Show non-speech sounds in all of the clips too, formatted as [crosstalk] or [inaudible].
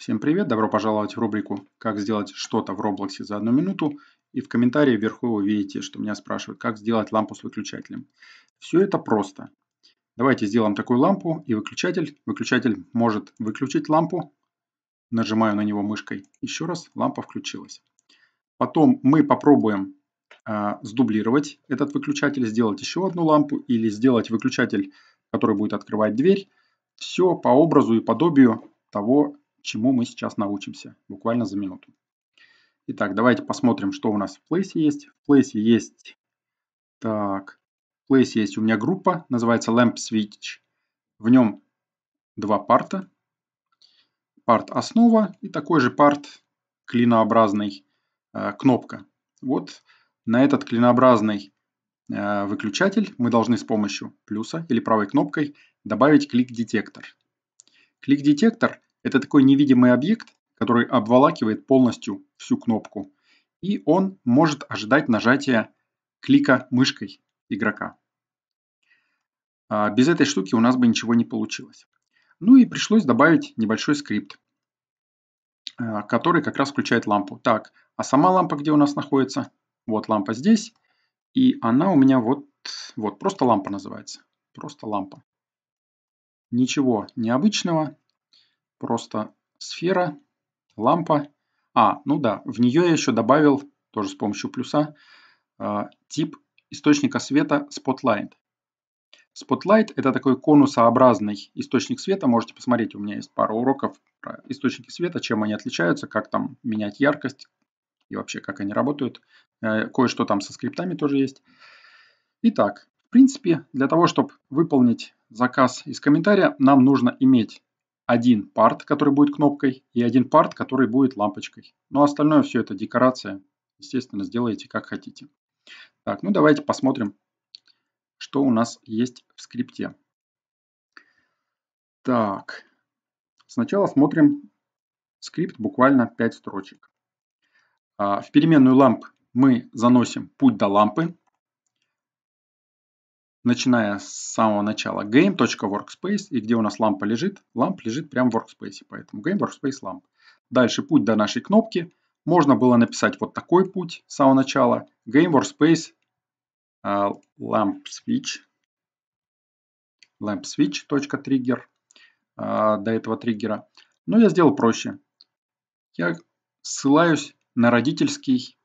Всем привет, добро пожаловать в рубрику «Как сделать что-то в Роблоксе за одну минуту». И в комментарии вверху вы видите, что меня спрашивают, как сделать лампу с выключателем. Все это просто. Давайте сделаем такую лампу и выключатель. Выключатель может выключить лампу. Нажимаю на него мышкой еще раз, лампа включилась. Потом мы попробуем э, сдублировать этот выключатель, сделать еще одну лампу или сделать выключатель, который будет открывать дверь. Все по образу и подобию того, чему мы сейчас научимся буквально за минуту. Итак, давайте посмотрим, что у нас в Place есть. В Place есть... Так, в Place есть у меня группа, называется Lamp Switch. В нем два парта. Парт основа и такой же парт клинообразный э, кнопка. Вот на этот клинообразный э, выключатель мы должны с помощью плюса или правой кнопкой добавить клик-детектор. Клик-детектор это такой невидимый объект, который обволакивает полностью всю кнопку. И он может ожидать нажатия клика мышкой игрока. А, без этой штуки у нас бы ничего не получилось. Ну и пришлось добавить небольшой скрипт, а, который как раз включает лампу. Так, а сама лампа где у нас находится? Вот лампа здесь. И она у меня вот, вот просто лампа называется. Просто лампа. Ничего необычного просто сфера, лампа. А, ну да, в нее я еще добавил, тоже с помощью плюса, э, тип источника света Spotlight. Spotlight – это такой конусообразный источник света. Можете посмотреть, у меня есть пара уроков про источники света, чем они отличаются, как там менять яркость и вообще как они работают. Э, кое-что там со скриптами тоже есть. Итак, в принципе, для того, чтобы выполнить заказ из комментария, нам нужно иметь один парт, который будет кнопкой, и один парт, который будет лампочкой. Но остальное все это декорация. Естественно, сделайте как хотите. Так, ну давайте посмотрим, что у нас есть в скрипте. Так, сначала смотрим скрипт буквально 5 строчек. А, в переменную ламп мы заносим путь до лампы начиная с самого начала game.workspace, и где у нас лампа лежит? Лампа лежит прямо в workspace, поэтому game workspace lamp. Дальше путь до нашей кнопки. Можно было написать вот такой путь с самого начала. Game workspace uh, э, lamp switch lamp switch .trigger uh, э, до этого триггера. Но я сделал проще. Я ссылаюсь на родительский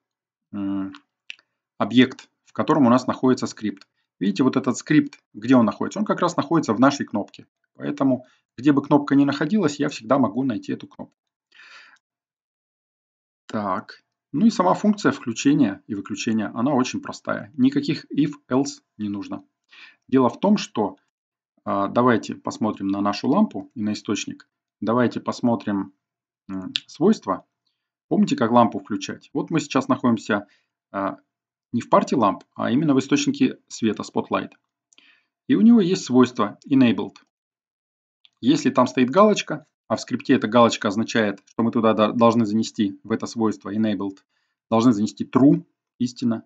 объект, в котором у нас находится скрипт. Видите, вот этот скрипт, где он находится? Он как раз находится в нашей кнопке. Поэтому, где бы кнопка ни находилась, я всегда могу найти эту кнопку. Так. Ну и сама функция включения и выключения, она очень простая. Никаких if, else не нужно. Дело в том, что а, давайте посмотрим на нашу лампу и на источник. Давайте посмотрим свойства. Помните, как лампу включать? Вот мы сейчас находимся а, не в парте ламп, а именно в источнике света Spotlight. И у него есть свойство enabled. Если там стоит галочка, а в скрипте эта галочка означает, что мы туда должны занести, в это свойство enabled, должны занести true, истина.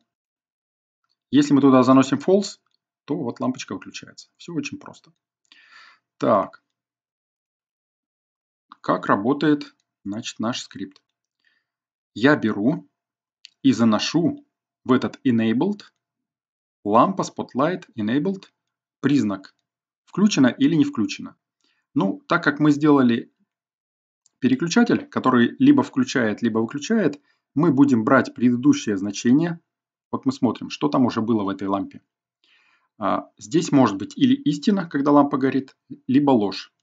Если мы туда заносим false, то вот лампочка выключается. Все очень просто. Так. Как работает значит, наш скрипт? Я беру и заношу в этот enabled лампа Spotlight Enabled признак включена или не включена. Ну, так как мы сделали переключатель, который либо включает, либо выключает, мы будем брать предыдущее значение. Вот мы смотрим, что там уже было в этой лампе. А, здесь может быть или истина, когда лампа горит, либо ложь.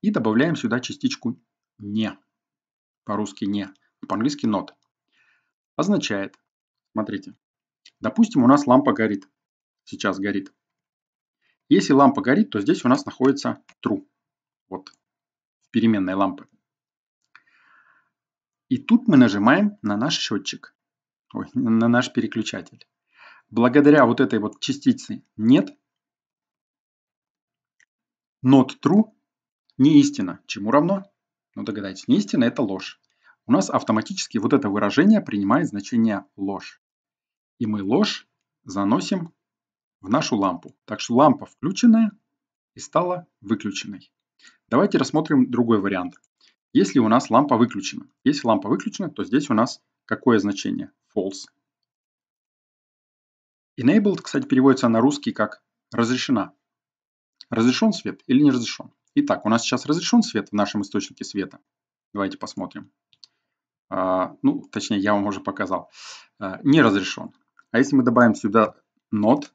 И добавляем сюда частичку «не». По-русски «не», по-английски «not». Означает, Смотрите. Допустим, у нас лампа горит. Сейчас горит. Если лампа горит, то здесь у нас находится true. Вот. В переменной лампы. И тут мы нажимаем на наш счетчик. Ой, [laughs] на наш переключатель. Благодаря вот этой вот частице нет, not true не истина. Чему равно? Ну догадайтесь, не истина это ложь. У нас автоматически вот это выражение принимает значение ложь и мы ложь заносим в нашу лампу. Так что лампа включенная и стала выключенной. Давайте рассмотрим другой вариант. Если у нас лампа выключена. Если лампа выключена, то здесь у нас какое значение? False. Enabled, кстати, переводится на русский как разрешена. Разрешен свет или не разрешен? Итак, у нас сейчас разрешен свет в нашем источнике света. Давайте посмотрим. А, ну, точнее, я вам уже показал. А, не разрешен. А если мы добавим сюда not,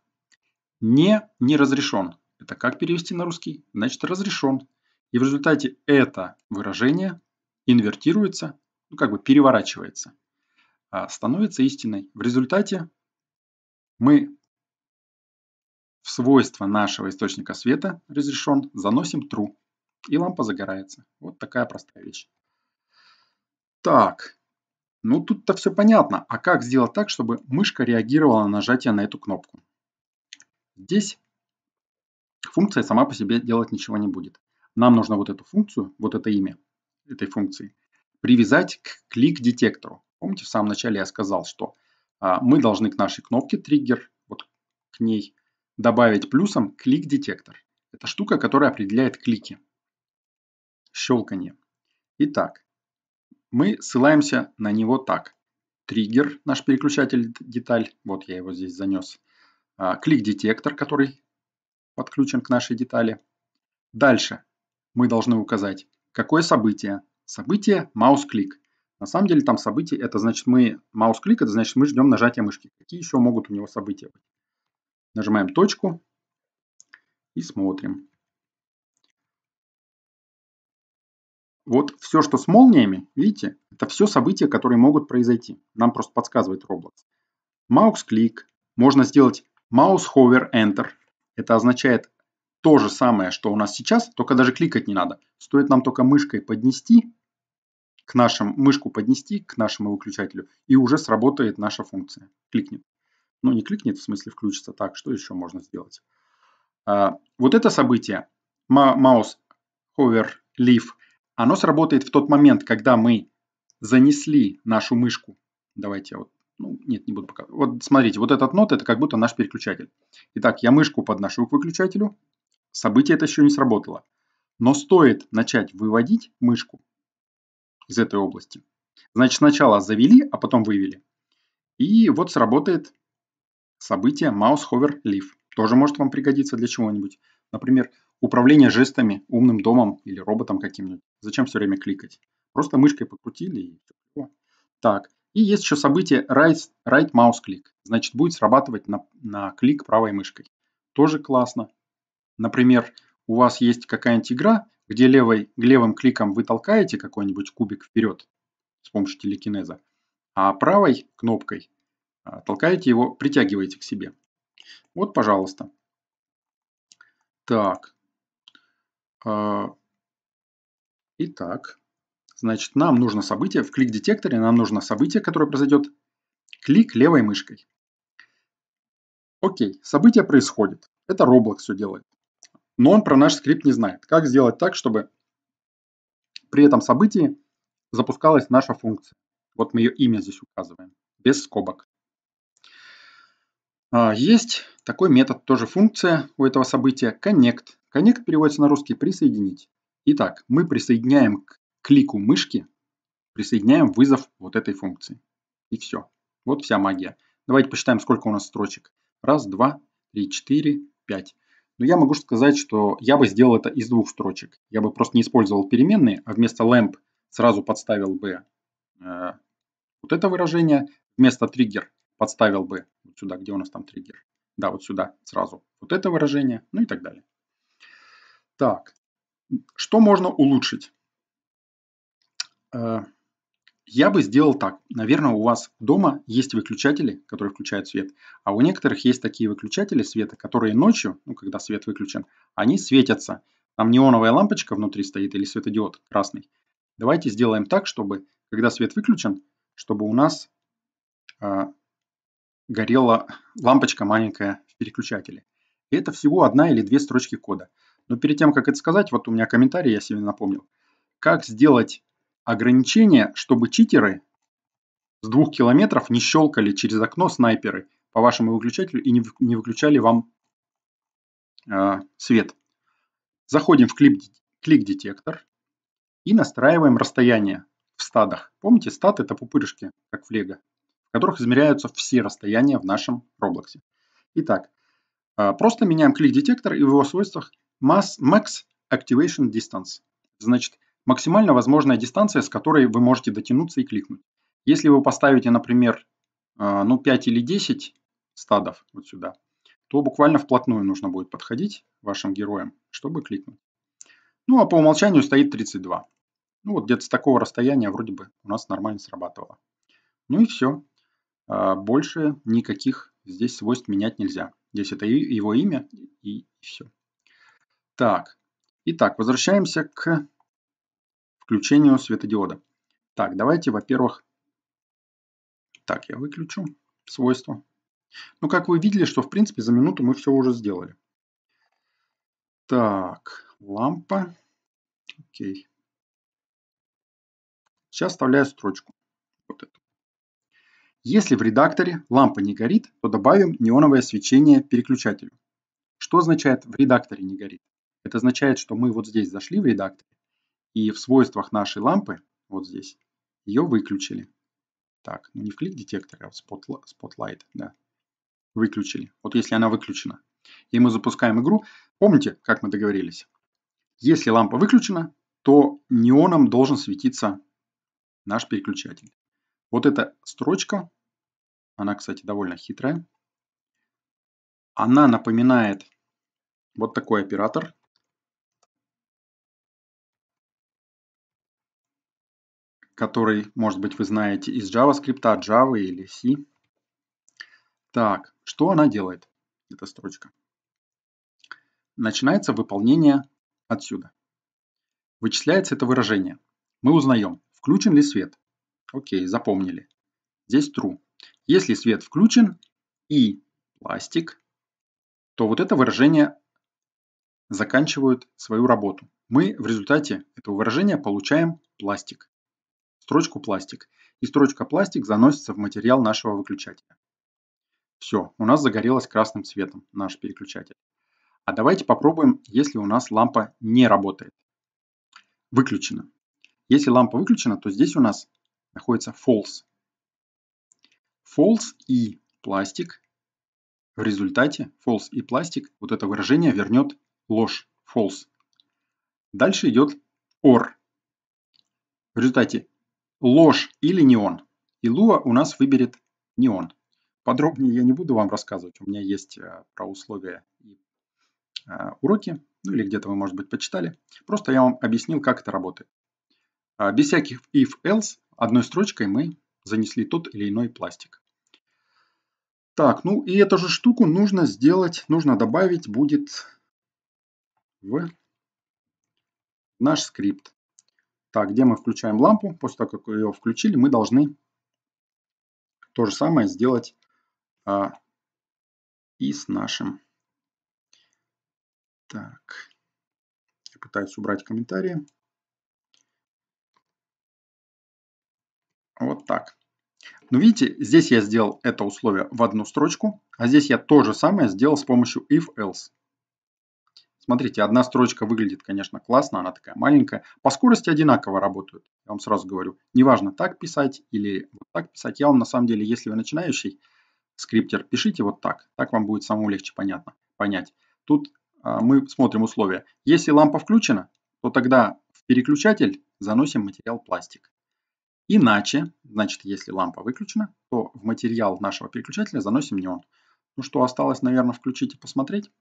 не, не разрешен. Это как перевести на русский? Значит разрешен. И в результате это выражение инвертируется, ну, как бы переворачивается, а, становится истиной. В результате мы в свойство нашего источника света разрешен заносим true. И лампа загорается. Вот такая простая вещь. Так, ну тут-то все понятно, а как сделать так, чтобы мышка реагировала на нажатие на эту кнопку? Здесь функция сама по себе делать ничего не будет. Нам нужно вот эту функцию, вот это имя этой функции, привязать к клик-детектору. Помните, в самом начале я сказал, что а, мы должны к нашей кнопке триггер, вот к ней, добавить плюсом клик-детектор. Это штука, которая определяет клики, щелканье. Итак, мы ссылаемся на него так. Триггер, наш переключатель деталь, вот я его здесь занес. А, клик-детектор, который подключен к нашей детали. Дальше мы должны указать, какое событие. Событие mouse-клик. На самом деле там событие, это значит мы, mouse-клик, это значит мы ждем нажатия мышки. Какие еще могут у него события быть? Нажимаем точку и смотрим. Вот все, что с молниями, видите, это все события, которые могут произойти. Нам просто подсказывает Roblox. Маус клик. Можно сделать Маус hover enter. Это означает то же самое, что у нас сейчас, только даже кликать не надо. Стоит нам только мышкой поднести к нашему, мышку поднести к нашему выключателю, и уже сработает наша функция. Кликнет. Ну, не кликнет, в смысле включится. Так, что еще можно сделать? А, вот это событие. маус hover leave оно сработает в тот момент, когда мы занесли нашу мышку. Давайте вот, ну, нет, не буду пока. Вот смотрите, вот этот нот, это как будто наш переключатель. Итак, я мышку подношу к выключателю. Событие это еще не сработало. Но стоит начать выводить мышку из этой области. Значит, сначала завели, а потом вывели. И вот сработает событие mouse hover leaf. Тоже может вам пригодиться для чего-нибудь. Например, Управление жестами, умным домом или роботом каким-нибудь. Зачем все время кликать? Просто мышкой покрутили и все. Так. И есть еще событие right, right mouse click. Значит, будет срабатывать на, на клик правой мышкой. Тоже классно. Например, у вас есть какая-нибудь игра, где левой, левым кликом вы толкаете какой-нибудь кубик вперед с помощью телекинеза, а правой кнопкой а, толкаете его, притягиваете к себе. Вот, пожалуйста. Так, а, итак, значит, нам нужно событие, в клик-детекторе нам нужно событие, которое произойдет клик левой мышкой. Окей, событие происходит. Это Roblox все делает. Но он про наш скрипт не знает. Как сделать так, чтобы при этом событии запускалась наша функция. Вот мы ее имя здесь указываем, без скобок. А, есть такой метод, тоже функция у этого события, connect. Connect переводится на русский «присоединить». Итак, мы присоединяем к клику мышки, присоединяем вызов вот этой функции. И все. Вот вся магия. Давайте посчитаем, сколько у нас строчек. Раз, два, три, четыре, пять. Но ну, я могу сказать, что я бы сделал это из двух строчек. Я бы просто не использовал переменные, а вместо lamp сразу подставил бы э, вот это выражение, вместо триггер подставил бы вот сюда, где у нас там триггер. Да, вот сюда сразу вот это выражение, ну и так далее. Так, что можно улучшить? Э, я бы сделал так. Наверное, у вас дома есть выключатели, которые включают свет, а у некоторых есть такие выключатели света, которые ночью, ну, когда свет выключен, они светятся. Там неоновая лампочка внутри стоит или светодиод красный. Давайте сделаем так, чтобы, когда свет выключен, чтобы у нас э, горела лампочка маленькая в переключателе. И это всего одна или две строчки кода. Но перед тем, как это сказать, вот у меня комментарий, я себе напомнил. Как сделать ограничение, чтобы читеры с двух километров не щелкали через окно снайперы по вашему выключателю и не выключали вам э, свет. Заходим в клик-детектор и настраиваем расстояние в стадах. Помните, стад это пупырышки, как в лего, в которых измеряются все расстояния в нашем Роблоксе. Итак, а, просто меняем клик-детектор и в его свойствах Mass Max Activation Distance. Значит, максимально возможная дистанция, с которой вы можете дотянуться и кликнуть. Если вы поставите, например, э, ну 5 или 10 стадов вот сюда, то буквально вплотную нужно будет подходить вашим героям, чтобы кликнуть. Ну а по умолчанию стоит 32. Ну вот где-то с такого расстояния вроде бы у нас нормально срабатывало. Ну и все. А, больше никаких здесь свойств менять нельзя. Здесь это его имя и все. Так, итак, возвращаемся к включению светодиода. Так, давайте, во-первых, так, я выключу свойства. Ну, как вы видели, что, в принципе, за минуту мы все уже сделали. Так, лампа. Окей. Сейчас вставляю строчку. Вот эту. Если в редакторе лампа не горит, то добавим неоновое свечение переключателю. Что означает в редакторе не горит? Это означает, что мы вот здесь зашли в редактор, и в свойствах нашей лампы, вот здесь, ее выключили. Так, ну не в клик детектора, а в spotlight, spotlight, да. Выключили. Вот если она выключена. И мы запускаем игру. Помните, как мы договорились? Если лампа выключена, то неоном должен светиться наш переключатель. Вот эта строчка, она, кстати, довольно хитрая. Она напоминает вот такой оператор, который, может быть, вы знаете из JavaScript, Java или C. Так, что она делает, эта строчка? Начинается выполнение отсюда. Вычисляется это выражение. Мы узнаем, включен ли свет. Окей, запомнили. Здесь true. Если свет включен и пластик, то вот это выражение заканчивают свою работу. Мы в результате этого выражения получаем пластик строчку пластик, и строчка пластик заносится в материал нашего выключателя. Все, у нас загорелось красным цветом наш переключатель. А давайте попробуем, если у нас лампа не работает. Выключена. Если лампа выключена, то здесь у нас находится false. False и пластик. В результате false и пластик, вот это выражение вернет ложь, false. Дальше идет or. В результате ложь или не он. И Луа у нас выберет не он. Подробнее я не буду вам рассказывать. У меня есть э, про условия и э, уроки. Ну или где-то вы, может быть, почитали. Просто я вам объяснил, как это работает. А, без всяких if-else одной строчкой мы занесли тот или иной пластик. Так, ну и эту же штуку нужно сделать, нужно добавить будет в наш скрипт. Так, где мы включаем лампу? После того, как ее включили, мы должны то же самое сделать а, и с нашим. Так, я пытаюсь убрать комментарии. Вот так. Но ну, видите, здесь я сделал это условие в одну строчку, а здесь я то же самое сделал с помощью if-else. Смотрите, одна строчка выглядит, конечно, классно, она такая маленькая. По скорости одинаково работают. Я вам сразу говорю, неважно так писать или вот так писать. Я вам на самом деле, если вы начинающий скриптер, пишите вот так. Так вам будет самому легче понятно, понять. Тут а, мы смотрим условия. Если лампа включена, то тогда в переключатель заносим материал пластик. Иначе, значит, если лампа выключена, то в материал нашего переключателя заносим неон. Ну что, осталось, наверное, включить и посмотреть.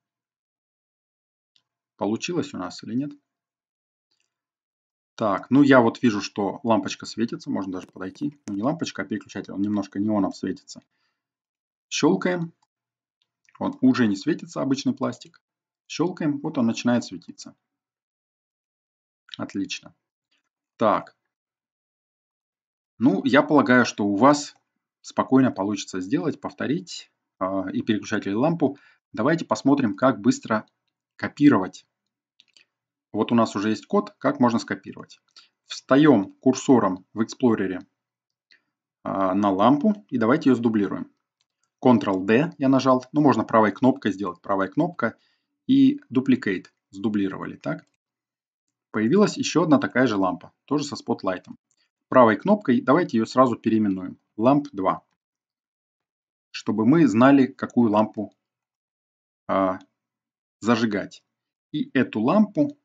Получилось у нас или нет? Так, ну я вот вижу, что лампочка светится, можно даже подойти. Ну не лампочка, а переключатель, он немножко неонов светится. Щелкаем, он уже не светится, обычный пластик. Щелкаем, вот он начинает светиться. Отлично. Так. Ну, я полагаю, что у вас спокойно получится сделать, повторить э, и переключатель лампу. Давайте посмотрим, как быстро Копировать. Вот у нас уже есть код, как можно скопировать. Встаем курсором в Explorer а, на лампу и давайте ее сдублируем. Ctrl-D я нажал, ну можно правой кнопкой сделать, правая кнопка и Duplicate сдублировали, так? Появилась еще одна такая же лампа, тоже со спотлайтом. Правой кнопкой давайте ее сразу переименуем, ламп 2, чтобы мы знали, какую лампу а, зажигать. И эту лампу,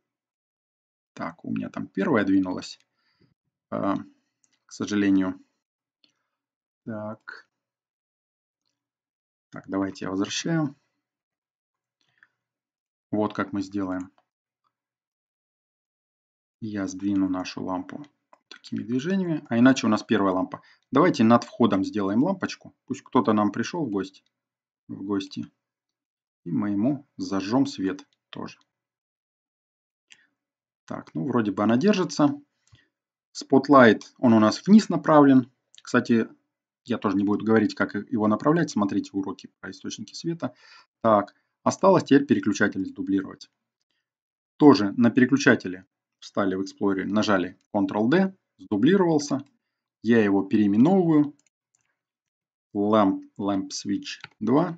так, у меня там первая двинулась, э, к сожалению. Так, так, давайте я возвращаю. Вот как мы сделаем. Я сдвину нашу лампу такими движениями. А иначе у нас первая лампа. Давайте над входом сделаем лампочку. Пусть кто-то нам пришел в гости. В гости. И мы ему зажжем свет тоже. Так, ну вроде бы она держится. Спотлайт, он у нас вниз направлен. Кстати, я тоже не буду говорить, как его направлять. Смотрите уроки про источники света. Так, осталось теперь переключатель сдублировать. Тоже на переключателе встали в Explorer, нажали Ctrl-D, сдублировался. Я его переименовываю. Lamp, Lamp Switch 2.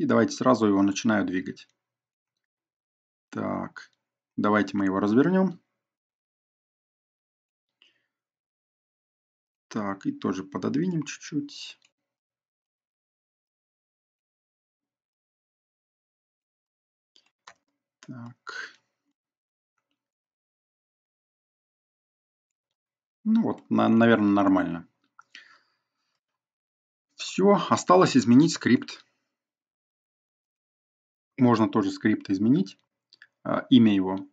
И давайте сразу его начинаю двигать. Так, давайте мы его развернем. Так, и тоже пододвинем чуть-чуть. Так. Ну вот, на, наверное, нормально. Все, осталось изменить скрипт. Можно тоже скрипт изменить, э, имя его,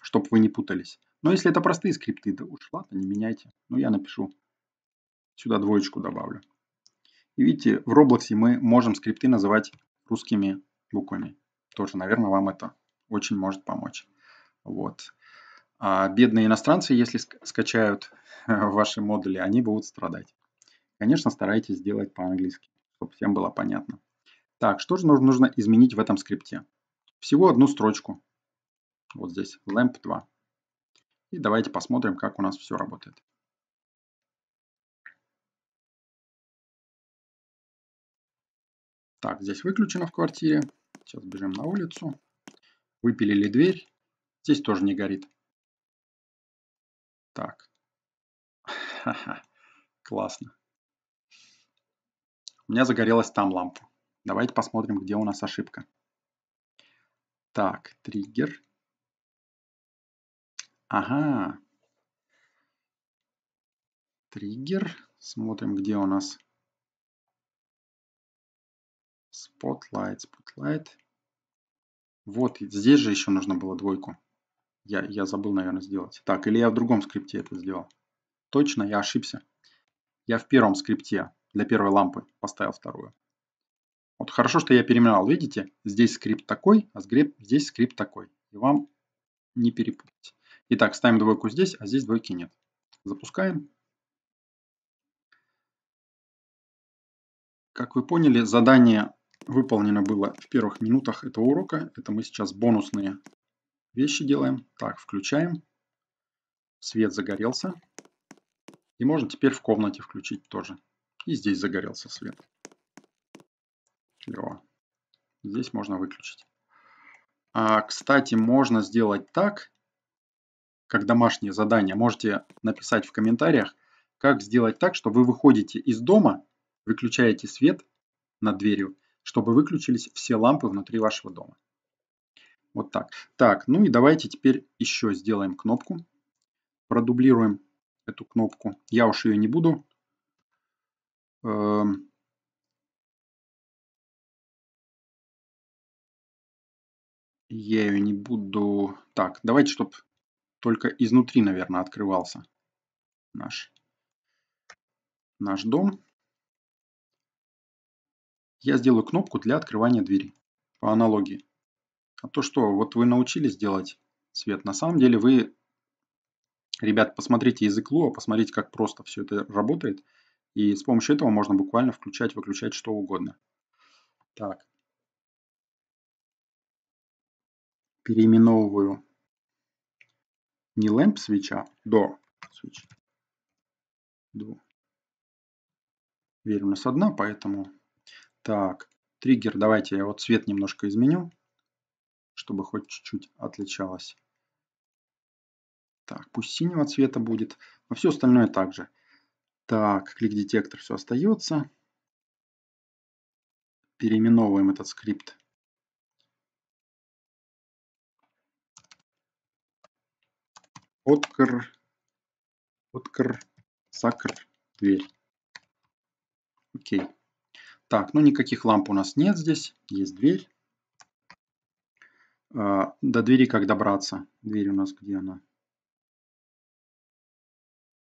чтобы вы не путались. Но если это простые скрипты, да уж ладно, не меняйте. Ну, я напишу. Сюда двоечку добавлю. И видите, в Roblox мы можем скрипты называть русскими буквами. Тоже, наверное, вам это очень может помочь. Вот. А бедные иностранцы, если скачают [laughs] ваши модули, они будут страдать. Конечно, старайтесь сделать по-английски, чтобы всем было понятно. Так, что же нужно изменить в этом скрипте? Всего одну строчку. Вот здесь, lamp 2. И давайте посмотрим, как у нас все работает. Так, здесь выключено в квартире. Сейчас бежим на улицу. Выпилили дверь. Здесь тоже не горит. Так. [laughs] Ха-ха. Классно. У меня загорелась там лампа. Давайте посмотрим, где у нас ошибка. Так, триггер. Ага. Триггер. Смотрим, где у нас Spotlight, Spotlight. Вот, здесь же еще нужно было двойку. Я, я забыл, наверное, сделать. Так, или я в другом скрипте это сделал. Точно, я ошибся. Я в первом скрипте для первой лампы поставил вторую. Вот хорошо, что я переименовал. Видите, здесь скрипт такой, а здесь скрипт такой. И вам не перепутать. Итак, ставим двойку здесь, а здесь двойки нет. Запускаем. Как вы поняли, задание выполнено было в первых минутах этого урока. Это мы сейчас бонусные вещи делаем. Так, включаем. Свет загорелся. И можно теперь в комнате включить тоже. И здесь загорелся свет его, Здесь можно выключить. А, кстати, можно сделать так, как домашнее задание. Можете написать в комментариях, как сделать так, что вы выходите из дома, выключаете свет над дверью, чтобы выключились все лампы внутри вашего дома. Вот так. Так, ну и давайте теперь еще сделаем кнопку. Продублируем эту кнопку. Я уж ее не буду. Эм, я ее не буду... Так, давайте, чтобы только изнутри, наверное, открывался наш, наш дом. Я сделаю кнопку для открывания двери, по аналогии. А то, что вот вы научились делать свет, на самом деле вы, ребят, посмотрите язык Луа, посмотрите, как просто все это работает. И с помощью этого можно буквально включать, выключать что угодно. Так, переименовываю не lamp свеча, до switch. Do. Дверь у нас одна, поэтому... Так, триггер, давайте я вот цвет немножко изменю, чтобы хоть чуть-чуть отличалось. Так, пусть синего цвета будет, но все остальное также. Так, клик-детектор все остается. Переименовываем этот скрипт откр откр закр дверь окей так ну никаких ламп у нас нет здесь есть дверь а, до двери как добраться дверь у нас где она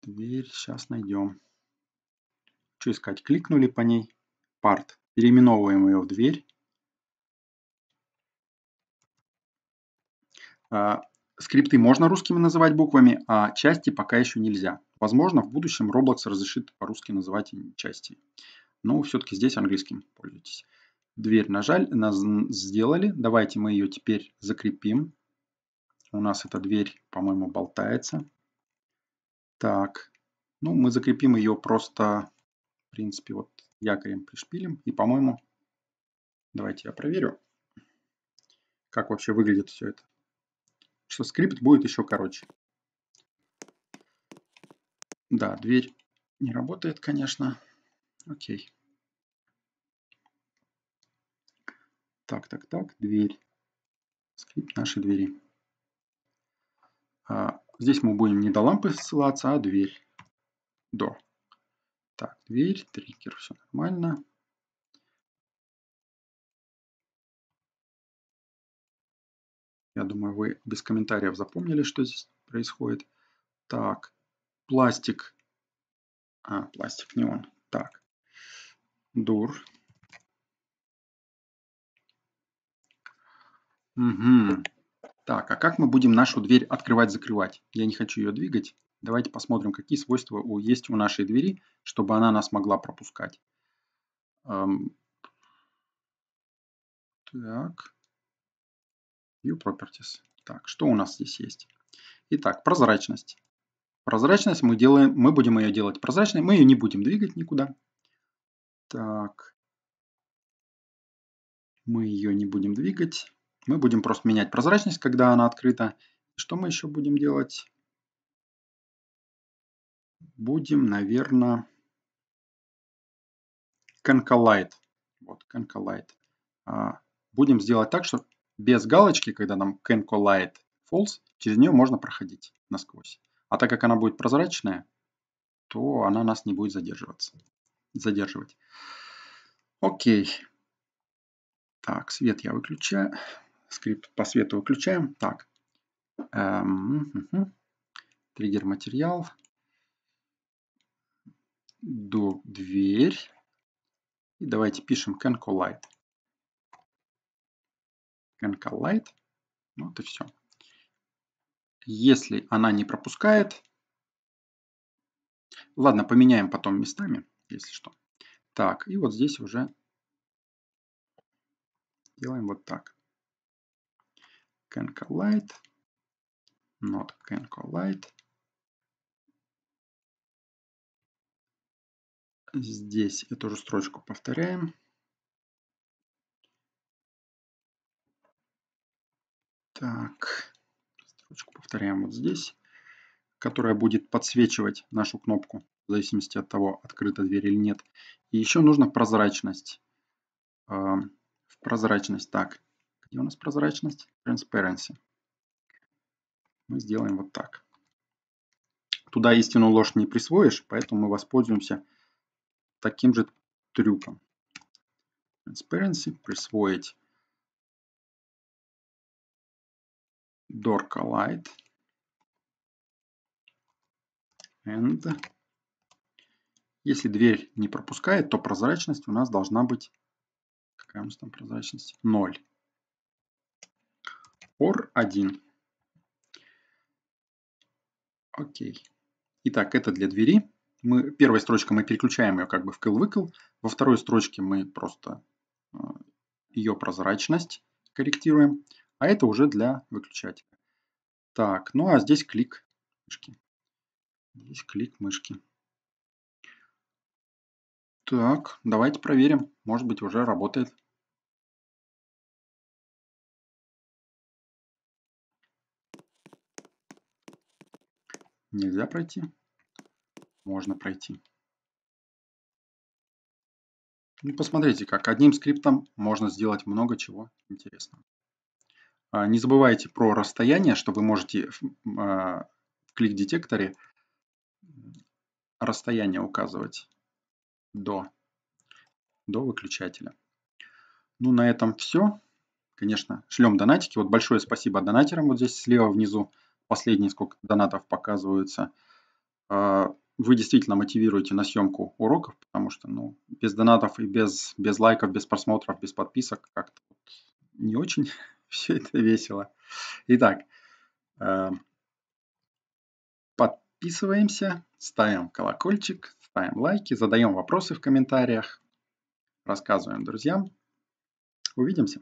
дверь сейчас найдем что искать кликнули по ней парт переименовываем ее в дверь а, Скрипты можно русскими называть буквами, а части пока еще нельзя. Возможно, в будущем Roblox разрешит по-русски называть части. Но все-таки здесь английским пользуйтесь. Дверь нажали, наз... сделали. Давайте мы ее теперь закрепим. У нас эта дверь, по-моему, болтается. Так, ну мы закрепим ее просто, в принципе, вот якорем пришпилим. И, по-моему, давайте я проверю, как вообще выглядит все это что скрипт будет еще короче. Да, дверь не работает, конечно. Окей. Так, так, так, дверь. Скрипт нашей двери. А, здесь мы будем не до лампы ссылаться, а дверь. До. Так, дверь, триггер, все нормально. Я думаю, вы без комментариев запомнили, что здесь происходит. Так, пластик. А, пластик не он. Так, дур. Угу. Так, а как мы будем нашу дверь открывать-закрывать? Я не хочу ее двигать. Давайте посмотрим, какие свойства есть у нашей двери, чтобы она нас могла пропускать. Эм. Так. View Properties. Так, что у нас здесь есть? Итак, прозрачность. Прозрачность мы делаем, мы будем ее делать прозрачной, мы ее не будем двигать никуда. Так, мы ее не будем двигать. Мы будем просто менять прозрачность, когда она открыта. Что мы еще будем делать? Будем, наверное, Concolite. Вот, Concolite. А, будем сделать так, что без галочки, когда нам can collide false, через нее можно проходить насквозь. А так как она будет прозрачная, то она нас не будет задерживаться. задерживать. Окей. Так, свет я выключаю. Скрипт по свету выключаем. Так. Эм, угу. Триггер материал. До дверь. И давайте пишем can collide nCollide. Ну, вот и все. Если она не пропускает... Ладно, поменяем потом местами, если что. Так, и вот здесь уже делаем вот так. Can collide, not can collide. Здесь эту же строчку повторяем. Так, строчку повторяем вот здесь, которая будет подсвечивать нашу кнопку, в зависимости от того, открыта дверь или нет. И еще нужно прозрачность. Эм, в прозрачность, так, где у нас прозрачность? Transparency. Мы сделаем вот так. Туда истину ложь не присвоишь, поэтому мы воспользуемся таким же трюком. Transparency, присвоить Dorka light and если дверь не пропускает, то прозрачность у нас должна быть какая у нас там прозрачность 0 or 1 окей итак это для двери мы первая строчка мы переключаем ее как бы в кыл-выкл во второй строчке мы просто а, ее прозрачность корректируем а это уже для выключателя. Так, ну а здесь клик мышки. Здесь клик мышки. Так, давайте проверим. Может быть уже работает. Нельзя пройти. Можно пройти. Ну, посмотрите, как одним скриптом можно сделать много чего интересного. А, не забывайте про расстояние, что вы можете а, в клик-детекторе расстояние указывать до, до выключателя. Ну, на этом все. Конечно, шлем донатики. Вот большое спасибо донатерам. Вот здесь слева внизу последние сколько донатов показываются. А, вы действительно мотивируете на съемку уроков, потому что ну, без донатов и без, без лайков, без просмотров, без подписок как-то не очень. [laughs] Все это весело. Итак, э, подписываемся, ставим колокольчик, ставим лайки, задаем вопросы в комментариях, рассказываем друзьям. Увидимся!